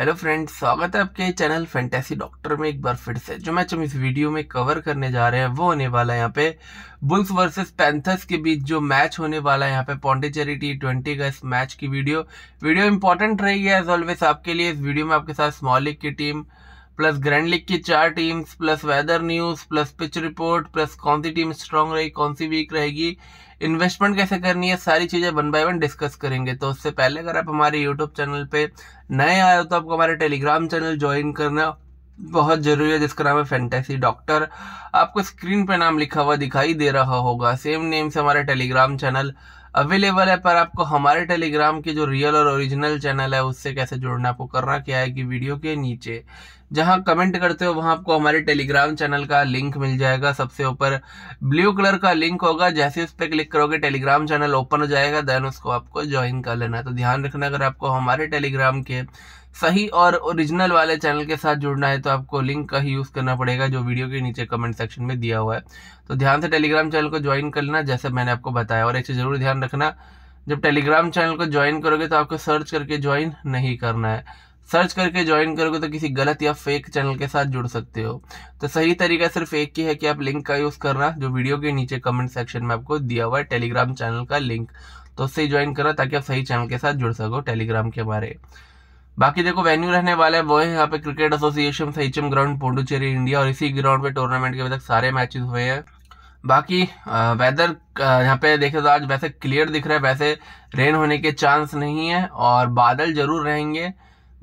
hello friends स्वागत है आपके चैनल फैंटेसी डॉक्टर में एक बार फिर से जो मैच हम इस वीडियो में कवर करने जा रहे हैं वो होने वाला है यहाँ पे बुल्स वर्सेस पैंथर्स के बीच जो मैच होने वाला है यहाँ पे पॉन्डिचेरी टी ट्वेंटी का इस मैच की वीडियो वीडियो इंपॉर्टेंट रहेगी एज ऑलवेज आपके लिए इस वीडियो में आपके साथ स्मॉल लीग की टीम प्लस ग्रैंड लीग की चार teams plus weather news plus pitch report plus कौन सी टीम स्ट्रांग रहेगी कौन सी वीक रहेगी इन्वेस्टमेंट कैसे करनी है सारी चीज़ें वन बाय वन डिस्कस करेंगे तो उससे पहले अगर आप हमारे यूट्यूब चैनल पर नए आए हो तो आपको हमारे टेलीग्राम चैनल ज्वाइन करना बहुत जरूरी है जिसका नाम है फैंटेसी डॉक्टर आपको स्क्रीन पे नाम लिखा हुआ दिखाई दे रहा होगा सेम नेम से हमारा टेलीग्राम चैनल अवेलेबल है पर आपको हमारे टेलीग्राम के जो रियल और ओरिजिनल चैनल है उससे कैसे जुड़ना आपको करना क्या है कि वीडियो के नीचे जहां कमेंट करते हो वहां आपको हमारे टेलीग्राम चैनल का लिंक मिल जाएगा सबसे ऊपर ब्लू कलर का लिंक होगा जैसे उस पर क्लिक करोगे टेलीग्राम चैनल ओपन हो जाएगा देन उसको आपको ज्वाइन कर लेना है तो ध्यान रखना अगर आपको हमारे टेलीग्राम के सही और ओरिजिनल वाले चैनल के साथ जुड़ना है तो आपको लिंक का ही यूज़ करना पड़ेगा जो वीडियो के नीचे कमेंट सेक्शन में दिया हुआ है तो ध्यान से टेलीग्राम चैनल को ज्वाइन कर लेना जैसे मैंने आपको बताया और एक चीज़ ज़रूर ध्यान रखना जब टेलीग्राम चैनल को ज्वाइन करोगे तो आपको सर्च करके ज्वाइन नहीं करना है सर्च करके ज्वाइन करोगे तो किसी गलत या फेक चैनल के साथ जुड़ सकते हो तो सही तरीका सिर्फ एक ही है कि आप लिंक का यूज़ करना जो वीडियो के नीचे कमेंट सेक्शन में आपको दिया हुआ है टेलीग्राम चैनल का लिंक तो उससे ज्वाइन करो ताकि आप सही चैनल के साथ जुड़ सको टेलीग्राम के बारे बाकी देखो वेन्यू रहने वाले वो है यहाँ पे cricket association Siechem ground Puducherry India और इसी ग्राउंड पे टूर्नामेंट के अभी तक सारे मैचेस हुए हैं बाकी वेदर यहाँ पे देखे तो आज वैसे क्लियर दिख रहा है वैसे रेन होने के चांस नहीं है और बादल जरूर रहेंगे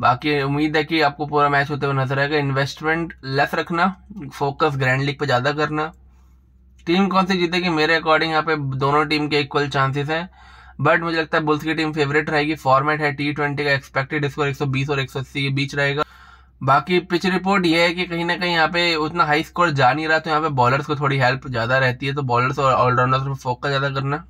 बाकी उम्मीद है कि आपको पूरा मैच होते हुए नजर आएगा इन्वेस्टमेंट लेस रखना फोकस ग्रैंड लीग पे ज़्यादा करना टीम कौन सी जीतेगी मेरे अकॉर्डिंग यहाँ पे दोनों टीम के इक्वल चांसेस हैं बट मुझे लगता है बुल्स की टीम फेवरेट रहेगी फॉर्मेट है टी ट्वेंटी का एक्सपेक्टेड स्कोर 120 और 180 के बीच रहेगा बाकी पिच रिपोर्ट यह है कि कहीं ना कहीं यहाँ पे उतना हाई स्कोर जा नहीं रहा तो यहाँ पे बॉलर्स को थोड़ी हेल्प ज़्यादा रहती है तो बॉलर्स और ऑलराउंडर्स पर फोकस ज़्यादा करना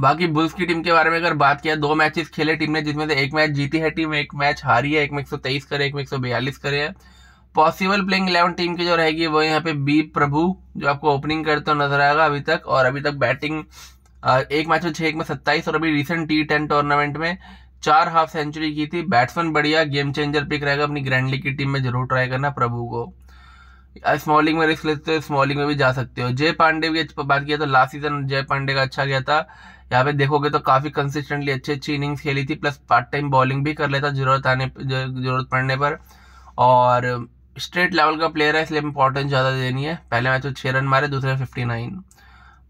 बाकी बुल्स की टीम के बारे में अगर बात किया दो मैचेस खेले टीम ने जिसमें से एक मैच जीती है टीम एक मैच हारी है एक में एक सौ तेईस करे एक में एक सौ बयालीस करे है पॉसिबल प्लेइंग इलेवन टीम की जो रहेगी वो यहाँ पे बी प्रभु जो आपको ओपनिंग करते हुए नजर आएगा अभी तक और अभी तक बैटिंग एक मैच में छः एक में सत्ताईस और अभी रिसेंट टी टेन टूर्नामेंट में चार हाफ सेंचुरी की थी बैट्समैन बढ़िया गेम चेंजर पिक रहेगा अपनी ग्रैंडली की टीम में जरूर ट्राई करना प्रभु को स्मॉलिंग में रिस्क लेते हो तो स्मॉलिंग में भी जा सकते हो जय पांडे भी अच्छा बात किया तो लास्ट सीजन जय पांडे का अच्छा गया था यहाँ पे देखोगे तो काफी कंसिस्टेंटली अच्छी अच्छी इनिंग्स खेली थी प्लस पार्ट टाइम बॉलिंग भी कर लेता जरूरत आने जरूरत पड़ने पर और स्ट्रेट लेवल का प्लेयर है इसलिए इंपॉर्टेंस ज़्यादा देनी है पहले मैच में तो छह रन मारे दूसरे फिफ्टी नाइन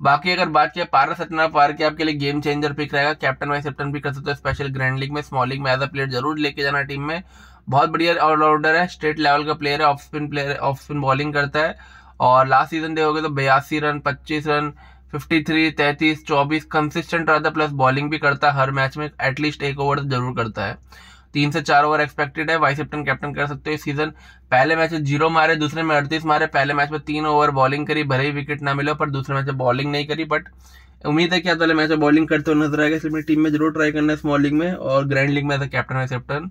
बाकी अगर बात किया पारस सतना पार के आपके लिए गेम चेंजर पिक रहेगा कैप्टन वाइस कैप्टन भी कर सकते हो स्पेशल ग्रैंड लीग में स्मॉल लीग में एज अ प्लेयर जरूर लेके जाना टीम में बहुत बढ़िया ऑलराउंडर है स्टेट लेवल का प्लेयर है off spin player off spin bowling करता है और लास्ट सीजन देखोगे तो बयासी रन पच्चीस रन फिफ्टी थ्री 24 चौबीस कंसिस्टेंट रहता है प्लस बॉलिंग भी करता है हर मैच में एटलीस्ट एक ओवर तो जरूर करता है तीन से चार ओवर एक्सपेक्टेड है वाइस कैप्टन कैप्टन कर सकते हो इस सीजन पहले मैच में जीरो मारे दूसरे में अड़तीस मारे पहले मैच में तीन ओवर बॉलिंग करी भले ही विकेट ना मिले पर दूसरे मैच में बॉलिंग नहीं करी बट उम्मीद है कि आप पहले मैच में बॉलिंग करते हुए नजर आएगा इसलिए अपनी टीम में जरूर ट्राई करना है स्मॉल लीग में और ग्रैंड लीग में as a captain vice captain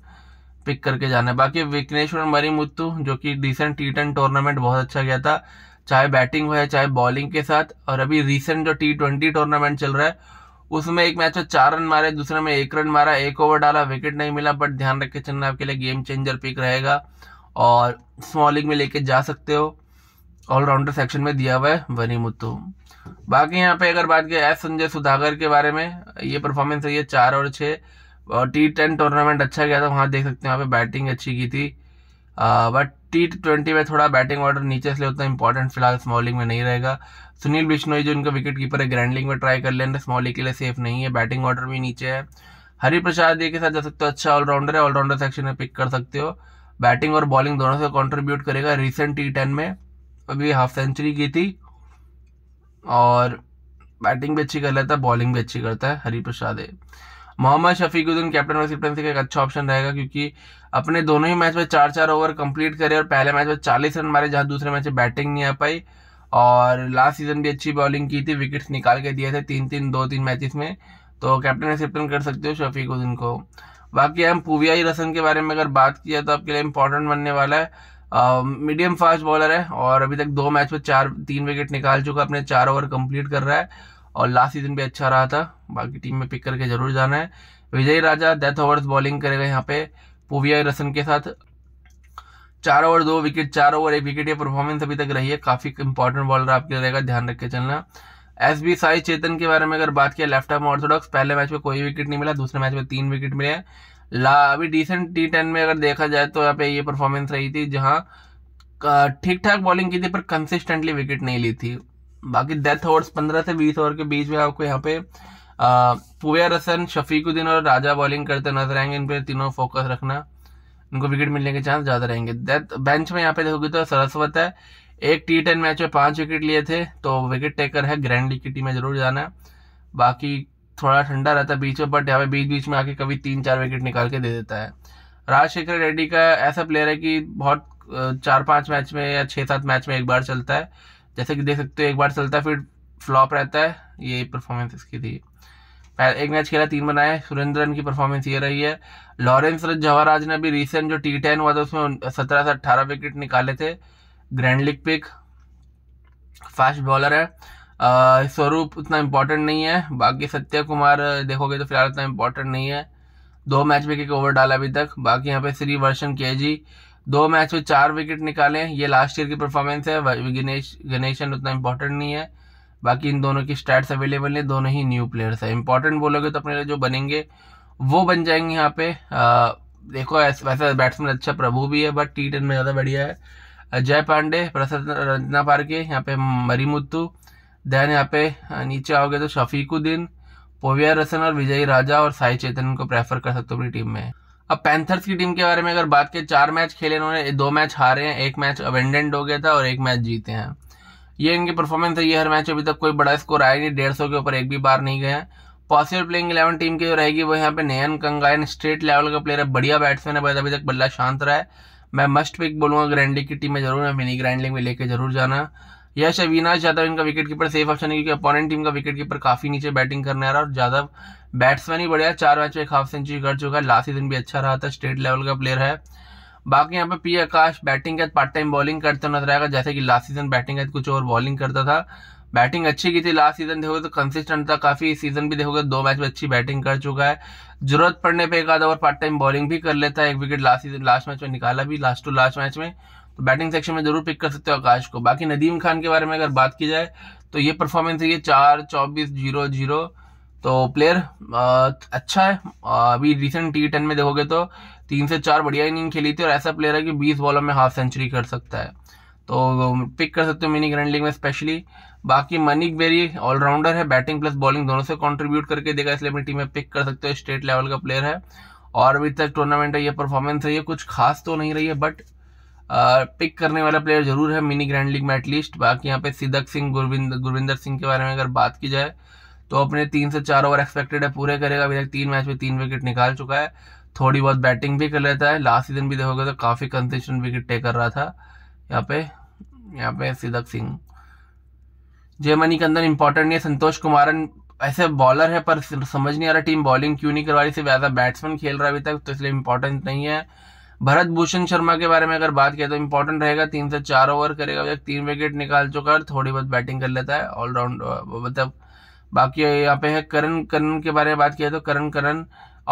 pick करके जाना है बाकी विघ्नेश्वर मरीमुत्तु जो कि रिसेंट टी टेन टूर्नामेंट बहुत अच्छा गया था चाहे बैटिंग हो या चाहे बॉलिंग के साथ और अभी रिसेंट जो टी ट्वेंटी टूर्नामेंट चल रहा है उसमें एक मैच में चार रन मारे दूसरे में एक रन मारा एक ओवर डाला विकेट नहीं मिला बट ध्यान रख के चलना आपके लिए गेम चेंजर पिक रहेगा और स्मॉलिंग में लेके जा सकते हो ऑलराउंडर सेक्शन में दिया हुआ है वनी मुत्तु बाकी यहाँ पे अगर बात की एस संजय सुधाकर के बारे में ये परफॉर्मेंस रही है चार और छः और टी टेन टूर्नामेंट अच्छा गया था वहाँ देख सकते हैं वहाँ पे बैटिंग अच्छी की थी बट टी ट्वेंटी में थोड़ा बैटिंग ऑर्डर नीचे इसलिए उतना इंपॉर्टेंट फिलहाल स्मॉलिंग में नहीं रहेगा सुनील बिश्नोई जो इनका विकेट कीपर है ग्रैंडलिंग में ट्राई कर लेना स्मॉलिंग तो के लिए सेफ नहीं है बैटिंग ऑर्डर भी नीचे है हरी प्रसाद जी के साथ जा सकते हो अच्छा ऑलराउंडर है ऑलराउंडर सेक्शन में पिक कर सकते हो बैटिंग और बॉलिंग दोनों से कॉन्ट्रीब्यूट करेगा रिसेंट टी टेन में अभी हाफ सेंचुरी की थी और बैटिंग भी अच्छी कर लेता है बॉलिंग भी अच्छी करता है हरी प्रसाद है मोहम्मद शफीकुद्दीन कैप्टन और कैप्टनसी का एक अच्छा ऑप्शन रहेगा क्योंकि अपने दोनों ही मैच में चार चार ओवर कंप्लीट करे और पहले मैच में चालीस रन मारे जहाँ दूसरे मैच में बैटिंग नहीं आ पाई और लास्ट सीजन भी अच्छी बॉलिंग की थी विकेट्स निकाल के दिए थे तीन तीन दो तीन मैचेस में तो कैप्टन और कैप्टन कर सकते हो शफीकुद्दीन को बाकी हम पुवियाई रसन के बारे में अगर बात किया तो आपके लिए इंपॉर्टेंट बनने वाला है मीडियम फास्ट बॉलर है और अभी तक दो मैच में चार तीन विकेट निकाल चुका अपने चार ओवर कंप्लीट कर रहा है और लास्ट सीजन भी अच्छा रहा था बाकी टीम में पिक करके जरूर जाना है Vijay Raja death overs bowling करेगा यहाँ पे पुविया रसन के साथ चार ओवर दो विकेट चार ओवर एक विकेट ये परफॉर्मेंस अभी तक रही है काफ़ी इंपॉर्टेंट बॉलर आपके रहेगा ध्यान रख के चलना एस बी साई चेतन के बारे में अगर बात किया लेफ्ट आर्म ऑर्थोडॉक्स पहले मैच में कोई विकेट नहीं मिला दूसरे मैच में तीन विकेट मिले ला अभी डिसेंट टी टेन में अगर देखा जाए तो यहाँ पे ये परफॉर्मेंस रही थी जहाँ ठीक ठाक बॉलिंग की थी पर कंसिस्टेंटली विकेट नहीं ली थी बाकी डेथ ओवर्स पंद्रह से बीस ओवर के बीच में आपको यहाँ पे पुया रसन शफीकुद्दीन और राजा बॉलिंग करते नजर आएंगे इन पर तीनों फोकस रखना इनको विकेट मिलने के चांस ज़्यादा रहेंगे डेथ बेंच में यहाँ पे देखोगे तो सरस्वत है एक टी टेन मैच में पांच विकेट लिए थे तो विकेट टेकर है ग्रैंड लीग की टीम में जरूर जाना है बाकी थोड़ा ठंडा रहता है बीच में बट यहाँ पे बीच बीच में आके कभी तीन चार विकेट निकाल के दे देता है राजशेखर रेड्डी का ऐसा प्लेयर है कि बहुत चार पांच मैच में या छह सात मैच में एक बार चलता है जैसे कि देख सकते हो एक बार चलता फिर फ्लॉप रहता है ये परफॉर्मेंस इसकी थी एक मैच खेला तीन बनाए सुरेंद्रन की परफॉर्मेंस ये रही है लॉरेंस जवाहराज ने अभी रिसेंट जो टी टेन हुआ था उसमें सत्रह से अट्ठारह विकेट निकाले थे grand league pick fast bowler है स्वरूप उतना इम्पोर्टेंट नहीं है बाकी सत्य कुमार देखोगे तो फिलहाल उतना इम्पोर्टेंट नहीं है दो मैच में एक ओवर डाला अभी तक बाकी यहाँ पे श्री वर्षन के जी दो मैच में चार विकेट निकाले ये लास्ट ईयर की परफॉर्मेंस है गणेश गणेशन उतना इम्पोर्टेंट नहीं है बाकी इन दोनों की स्टैट्स अवेलेबल हैं दोनों ही न्यू प्लेयर्स हैं इंपॉर्टेंट बोलोगे तो अपने लिए जो बनेंगे वो बन जाएंगे यहाँ पे आ, देखो वैसे बैट्समैन अच्छा प्रभु भी है बट टी टेन में ज़्यादा बढ़िया है अजय पांडे प्रसन्न रंजना पार्के यहाँ पे मरीमुत्तु देन यहाँ पे नीचे आओगे तो शफीकुद्दीन पोविया रसन और विजयी राजा और साई चेतन को प्रेफर कर सकते हो अपनी टीम में अब पैंथर्स की टीम के बारे में अगर बात करें चार मैच खेले इन्होंने दो मैच हारे हैं एक मैच अवेंडेंट हो गया था और एक मैच जीते हैं ये इनकी परफॉर्मेंस है ये हर मैच अभी तक कोई बड़ा स्कोर आया नहीं डेढ़ सौ के ऊपर एक भी बार नहीं गया पॉसिबल प्लेइंग इलेवन टीम की जो रहेगी वो यहाँ पे नयन कंगायन स्टेट लेवल का प्लेयर है बढ़िया बैट्समैन है अभी तक बल्ला शांत रहा है मैं मस्ट पिक बोलूंगा ग्रैंडली की टीम में जरूर मैं मिनी ग्रैंड में लेकर जरूर जाना यश अविनाश यादव इनका विकेट कीपर सेफ ऑप्शन है क्योंकि अपोनेंट टीम का विकेट कीपर काफी नीचे बैटिंग करने आ रहा है और यादव बैट्समैन ही बढ़िया चार मैच में एक हाफ सेंचुरी कर चुका है लास्ट सीजन भी अच्छा रहा था स्टेट लेवल का प्लेयर है बाकी यहाँ पे पी आकाश बैटिंग के पार्ट टाइम बॉलिंग करता नजर आएगा जैसे कि लास्ट सीजन बैटिंग के कुछ और बॉलिंग करता था बैटिंग अच्छी की थी लास्ट सीजन देखोगे तो कंसिस्टेंट था काफी इस सीजन भी देखोगे दो मैच में अच्छी बैटिंग कर चुका है जरूरत पड़ने पे एक आधा और पार्ट टाइम बॉलिंग भी कर लेता है एक wicket last season last match में निकाला भी लास्ट टू लास्ट मैच में तो बैटिंग सेक्शन में जरूर पिक कर सकते हो आकाश को बाकी नदीम खान के बारे में अगर बात की जाए तो ये परफॉर्मेंस है ये चार चौबीस जीरो जीरो तो प्लेयर अच्छा है अभी रिसेंट टी टेन में देखोगे तो तीन से चार बढ़िया इनिंग खेली थी और ऐसा प्लेयर है कि बीस बॉलों में हाफ सेंचुरी कर सकता है तो पिक कर सकते हो मिनी ग्रैंड लीग में स्पेशली बाकी मनिक बेरी ऑलराउंडर है बैटिंग प्लस बॉलिंग दोनों से कंट्रीब्यूट करके देगा इसलिए अपनी टीम में पिक कर सकते हो स्टेट लेवल का प्लेयर है और अभी तक टूर्नामेंट है ये परफॉर्मेंस रही है कुछ खास तो नहीं रही है बट पिक करने वाला प्लेयर जरूर है मिनी ग्रैंड लीग में एटलीस्ट बाकी यहाँ पे सिदक सिंह गुरविंद गुरविंदर सिंह के बारे में अगर बात की जाए तो अपने तीन से चार ओवर एक्सपेक्टेड है पूरे करेगा अभी तक तीन मैच में तीन विकेट निकाल चुका है थोड़ी बहुत बैटिंग भी कर लेता है लास्ट सीजन भी देखोगे तो काफ़ी कंसिस्टेंट विकेट टेक कर रहा था यहाँ पे यहाँ पे सिदक सिंह जर्मनी के अंदर इंपॉर्टेंट नहीं है संतोष कुमारन ऐसे बॉलर है पर समझ नहीं आ रहा टीम बॉलिंग क्यों नहीं करवा रही सिर्फ एज अ बैट्समैन खेल रहा है अभी तक तो इसलिए इंपॉर्टेंट नहीं है भरत भूषण शर्मा के बारे में अगर बात करें तो इम्पोर्टेंट रहेगा तीन से चार ओवर करेगा तीन विकेट निकाल चुका है थोड़ी बहुत बैटिंग कर लेता है ऑलराउंड मतलब बाकी यहाँ पे है करण करण के बारे में बात किया तो Karan Karan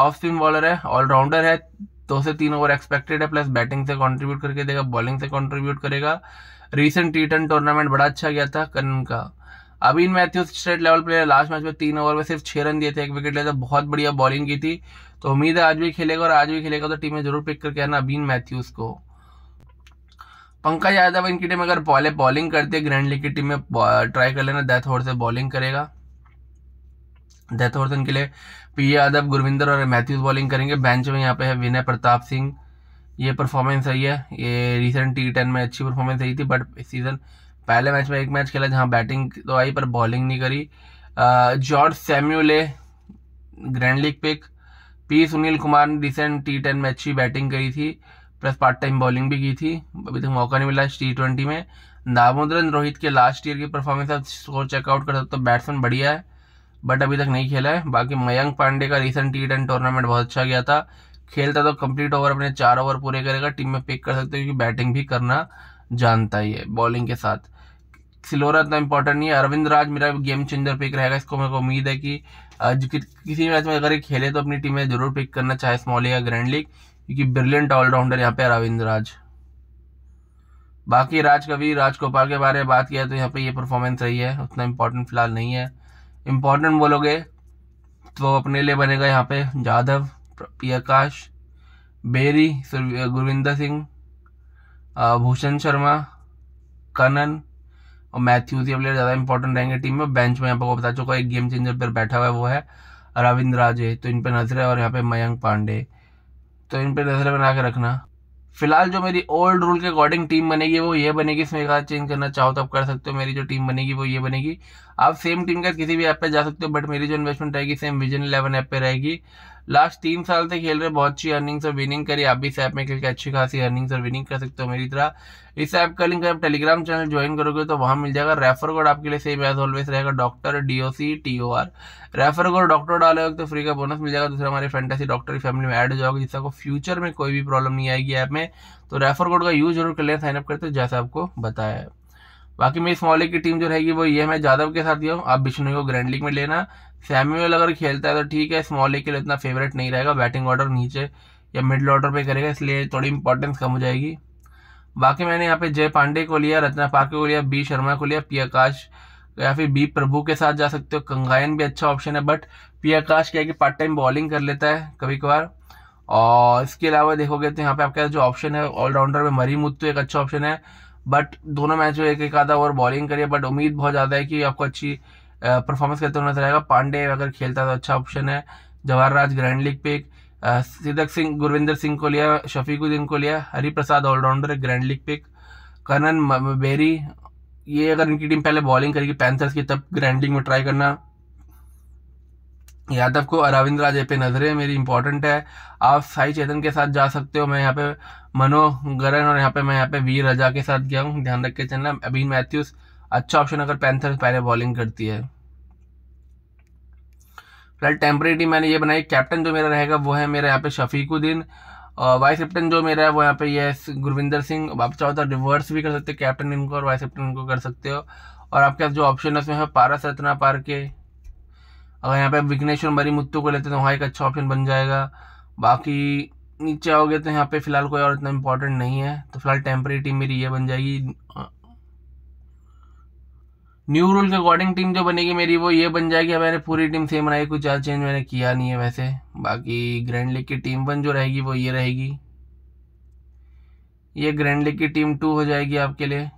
off spin bowler है ऑलराउंडर है दो से तीन ओवर एक्सपेक्टेड है प्लस बैटिंग से कंट्रीब्यूट करके देगा बॉलिंग से कंट्रीब्यूट करेगा रिसेंट टी टर्न टूर्नामेंट बड़ा अच्छा गया था करण का अभी इन Mathews state level player last match में तीन ओवर में सिर्फ छह रन दिए थे एक विकेट लेते तो बहुत बढ़िया बॉलिंग की थी तो उम्मीद है आज भी खेलेगा और आज भी खेलेगा तो टीम में जरूर पिक करके आना अबीन मैथ्यूज को पंकज यादव इनकी टीम अगर पहले बॉलिंग करती है ग्रैंड लीग की टीम में ट्राई uh, कर लेना डेथ ओवर से बॉलिंग करेगा डेथ ओवर इनके लिए पी यादव गुरविंदर और मैथ्यूज बॉलिंग करेंगे बेंच में यहाँ पे है विनय प्रताप सिंह ये परफॉर्मेंस सही है ये रिसेंट टी टेन में अच्छी परफॉर्मेंस रही थी बट इस सीज़न पहले मैच में एक मैच खेला जहाँ बैटिंग तो आई पर बॉलिंग नहीं करी George Samuel grand league pick P Sunil Kumar ने रिसेंट टी टेन में अच्छी बैटिंग करी थी प्लस पार्ट टाइम बॉलिंग भी की थी अभी तक मौका नहीं मिला टी ट्वेंटी में दामोदरन रोहित के लास्ट ईयर की परफॉर्मेंस आप स्कोर चेकआउट कर सकते हो बैट्समैन बढ़िया है बट अभी तक नहीं खेला है बाकी मयंक पांडे का रिसेंट टी टेन टूर्नामेंट बहुत अच्छा गया था खेलता तो कंप्लीट ओवर अपने चार ओवर पूरे करेगा टीम में पिक कर सकते हो क्योंकि बैटिंग भी करना जानता ही है बॉलिंग के साथ सिलोरा इतना इंपॉर्टेंट नहीं है अरविंद राज मेरा गेम चेंजर पिक रहेगा इसको मेरे को उम्मीद है कि किसी मैच में अगर ये खेले तो अपनी टीम में जरूर पिक करना चाहे स्मॉल या ग्रैंड लीग क्योंकि ब्रिलियंट ऑलराउंडर यहाँ पे अरविंद राज बाकी राज कवि राजगोपाल के बारे में बात किया तो यहाँ पे ये परफॉर्मेंस रही है उतना इम्पोर्टेंट फिलहाल नहीं है इम्पोर्टेंट बोलोगे तो अपने लिए बनेगा यहाँ पे जाधव प्रकाश बेरी गुरविंदर सिंह भूषण शर्मा कनन और मैथ्यूज ये प्लेयर ज़्यादा इंपॉर्टेंट रहेंगे टीम में बेंच में आपको बता चुका एक गेम चेंजर पर बैठा हुआ है वो है रविंद्र राजे तो इन पर नजर है और यहाँ पे मयंक पांडे तो इन पर नजर बना के रखना फिलहाल जो मेरी ओल्ड रूल के अकॉर्डिंग टीम बनेगी वो ये बनेगी इसमें एक चेंज करना चाहो तो आप कर सकते हो मेरी जो टीम बनेगी वो ये बनेगी आप सेम टीम का किसी भी ऐप पे जा सकते हो बट मेरी जो इन्वेस्टमेंट रहेगी सेम विजन इलेवन ऐप पे रहेगी लास्ट तीन साल से खेल रहे बहुत अच्छी अर्निंग्स और विनिंग करी आप भी इस ऐप में खेल के अच्छी खासी अर्निंग्स और विनिंग कर सकते हो मेरी तरह इस ऐप का लिंक आप टेलीग्राम चैनल ज्वाइन करोगे तो वहां मिल जाएगा रेफर कोड आपके लिए सेम एज ऑलवेज रहेगा doctor D O C T O R refer code doctor डालोगे तो फ्री का बोनस मिल जाएगा दूसरा हमारे फैंटेसी डॉक्टर की फैमिली में एड हो जाओगे जिससे आपको फ्यूचर में कोई भी प्रॉब्लम नहीं आएगी ऐप में तो रेफर कोड का यूज जरूर कर लें साइनअप करते हो आपको बताया बाकी मेरी स्मॉल लीग की टीम जो रहेगी वो ये मैं यादव के साथ दिया हूँ आप बिश्नोई को ग्रैंड लीग में लेना सैम्यूअल अगर खेलता है तो ठीक है स्मॉल लीग के लिए इतना फेवरेट नहीं रहेगा बैटिंग ऑर्डर नीचे या मिडिल ऑर्डर पे करेगा इसलिए थोड़ी इंपॉर्टेंस कम हो जाएगी बाकी मैंने यहाँ पे जय पांडे को लिया रत्ना पाके को लिया बी शर्मा को लिया पियाकाश या फिर बी प्रभु के साथ जा सकते हो कंगायन भी अच्छा ऑप्शन है बट पियाकाश क्या है कि पार्ट टाइम बॉलिंग कर लेता है कभी कभार और इसके अलावा देखोगे तो यहाँ पे आपके जो ऑप्शन है ऑलराउंडर में मरी मुत्तू एक अच्छा ऑप्शन है बट दोनों मैच में एक एक आधा ओवर बॉलिंग करिए बट उम्मीद बहुत ज़्यादा है कि आपको अच्छी परफॉर्मेंस करते हुए नजर आएगा पांडे अगर खेलता तो अच्छा ऑप्शन है जवाहर राज ग्रैंड लीग पे सिदक सिंह गुरविंदर सिंह को लिया शफीकुद्दीन को लिया Hariprasad allrounder grand league pick Kannan Berry ये अगर इनकी टीम पहले बॉलिंग करेगी पैंथर्स की तब ग्रैंड लीग में ट्राई करना यादव को अरविंद राजे पे नज़रें मेरी इंपॉर्टेंट है आप साई चेतन के साथ जा सकते हो मैं यहाँ पे मनोगरन और यहाँ पे मैं यहाँ पे वीर रजा के साथ गया हूँ ध्यान रख के चलना अबीन मैथ्यूज अच्छा ऑप्शन अगर पैंथर पहले बॉलिंग करती है फिलहाल टेम्परेरी मैंने ये बनाई कैप्टन जो मेरा रहेगा वो है मेरा यहाँ पे शफीकुद्दीन और वाइस कैप्टन जो मेरा है वो यहाँ पे ये गुरविंदर सिंह आप चाहो तो रिवर्स भी कर सकते हो कैप्टन इनको और वाइस कैप्टन इनको कर सकते हो और आपके पास जो ऑप्शन है उसमें है पारस रत्ना पार के अगर यहाँ पे आप विघ्नेश्वर मरी मुत्तु को लेते हैं तो वहाँ एक अच्छा ऑप्शन बन जाएगा बाकी नीचे आओगे तो यहाँ पे फिलहाल कोई और इतना इम्पोर्टेंट नहीं है तो फिलहाल टेम्प्रेरी टीम मेरी ये बन जाएगी न्यू रूल के अकॉर्डिंग टीम जो बनेगी मेरी वो ये बन जाएगी मैंने पूरी टीम सेम बनाई कुछ ज़्यादा चेंज मैंने किया नहीं है वैसे बाकी ग्रैंड लीग की टीम वन जो रहेगी वो ये रहेगी ये ग्रैंड लीग की टीम टू हो जाएगी आपके लिए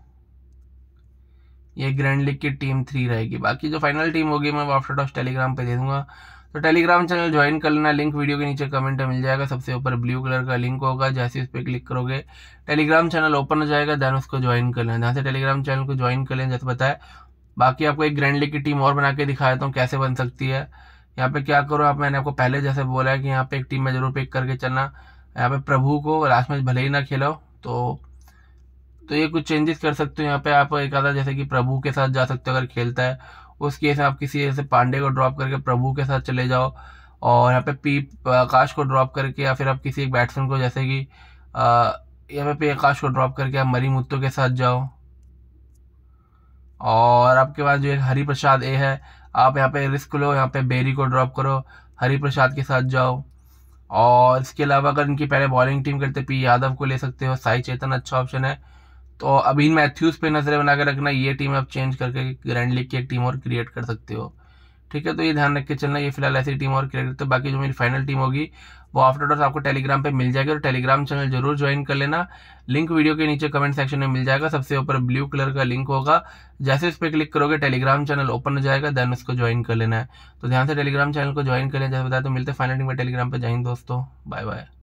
ये ग्रैंड लीग की टीम थ्री रहेगी बाकी जो फाइनल टीम होगी मैं वो आफ्टर टॉस टेलीग्राम पे दे दूंगा तो टेलीग्राम चैनल ज्वाइन कर लेना लिंक वीडियो के नीचे कमेंट में मिल जाएगा सबसे ऊपर ब्लू कलर का लिंक होगा जैसे उस पर क्लिक करोगे टेलीग्राम चैनल ओपन हो जाएगा दैन उसको ज्वाइन कर लेना जहाँ से टेलीग्राम चैनल को ज्वाइन कर लेना जैसे बताया बाकी आपको एक ग्रैंड लीग की टीम और बना के दिखा देता हूँ कैसे बन सकती है यहाँ पे क्या करो आप मैंने आपको पहले जैसे बोला है कि यहाँ पे एक टीम में जरूर पिक करके चलना यहाँ पे प्रभु को लास्ट मैच भले ही ना खेलो तो तो ये कुछ चेंजेस कर सकते हो यहाँ पे आप एक आधा जैसे कि प्रभु के साथ जा सकते हो अगर खेलता है उस केस में आप किसी ऐसे पांडे को ड्रॉप करके प्रभु के साथ चले जाओ और यहाँ पे पी आकाश को ड्रॉप करके या फिर आप किसी एक बैट्समैन को जैसे कि यहाँ पे पी आकाश को ड्रॉप करके आप मरी मुत्तो के साथ जाओ और आपके पास जो एक हरी प्रसाद ए है आप यहाँ पे रिस्क लो यहाँ पे बेरी को ड्रॉप करो हरी प्रसाद के साथ जाओ और इसके अलावा अगर इनकी पहले बॉलिंग टीम करते पी यादव को ले सकते हो साई चेतन अच्छा ऑप्शन है तो अभी मैथ्यूज पे नजरें बना के रखना ये टीम आप चेंज करके ग्रैंड लीग की एक टीम और क्रिएट कर सकते हो ठीक है तो ये ध्यान रख के चलना ये फिलहाल ऐसी टीम और क्रिएट करते बाकी जो मेरी फाइनल टीम होगी वो आफ्टर डॉट आपको टेलीग्राम पे मिल जाएगी और टेलीग्राम चैनल जरूर ज्वाइन कर लेना लिंक वीडियो के नीचे कमेंट सेक्शन में मिल जाएगा सबसे ऊपर ब्लू कलर का लिंक होगा जैसे इस पर क्लिक करोगे टेलीग्राम चैनल ओपन हो जाएगा देन उसको ज्वाइन कर लेना है तो ध्यान से टेलीग्राम चैनल को ज्वाइन कर लेना जैसे बताया तो मिलते फाइनल टीम में टेलीग्राम पर जाएंगे दोस्तों बाय बाय